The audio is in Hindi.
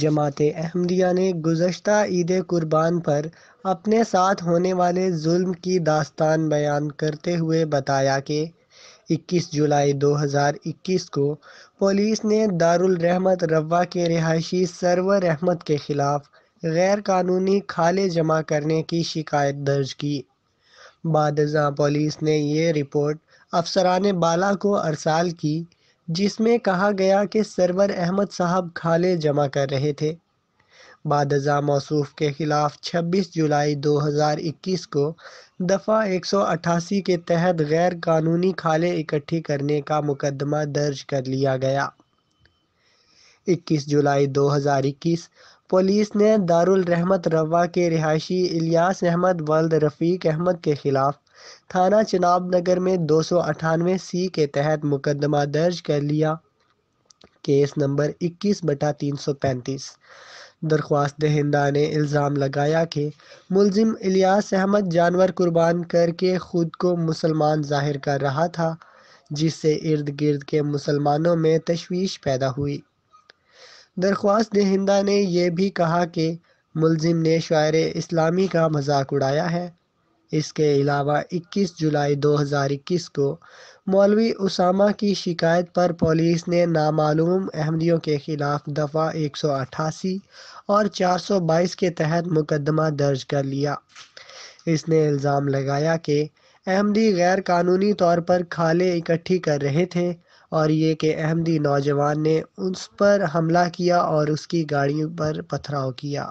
जमात अहमदिया ने गुज्त ईद कुर्बान पर अपने साथ होने वाले जुल्म की दास्तान बयान करते हुए बताया कि 21 जुलाई 2021 को पुलिस ने दारुल रहमत रवा के रिहायशी सरवर रहमत के ख़िलाफ़ गैर कानूनी खाले जमा करने की शिकायत दर्ज की बाद पुलिस ने ये रिपोर्ट अफसरान बाला को अरसाल की जिसमें कहा गया कि सरवर अहमद साहब खाले जमा कर रहे थे बादजा मौसूफ के ख़िलाफ़ 26 जुलाई 2021 को दफ़ा 188 के तहत गैर कानूनी खाले इकट्ठी करने का मुकदमा दर्ज कर लिया गया 21 जुलाई 2021 पुलिस ने दारुल रहमत रवा के रिहायशी इलियास अहमद वल्द रफ़ीक अहमद के खिलाफ थाना चनाब नगर में दो सौ अठानवे सी के तहत मुकदमा दर्ज कर लिया केस नंबर 21 बटा तीन सौ पैंतीस दरख्वास्त दहिंदा ने इल्ज़ाम लगाया कि मुलजिम इलियास अहमद जानवर कुर्बान करके ख़ुद को मुसलमान जाहिर कर रहा था जिससे इर्द गिर्द के मुसलमानों में तशवीश पैदा हुई दरख्वास्त दहिंदा ने यह भी कहा कि मुलजिम ने शायर इस्लामी का मजाक उड़ाया है इसके अलावा 21 जुलाई 2021 को मौलवी उसामा की शिकायत पर पुलिस ने नामालूम अहमदियों के खिलाफ दफ़ा 188 और 422 के तहत मुकदमा दर्ज कर लिया इसने इल्ज़ाम लगाया कि अहमदी गैर कानूनी तौर पर खाले इकट्ठी कर रहे थे और ये कि अहमदी नौजवान ने उस पर हमला किया और उसकी गाड़ियों पर पथराव किया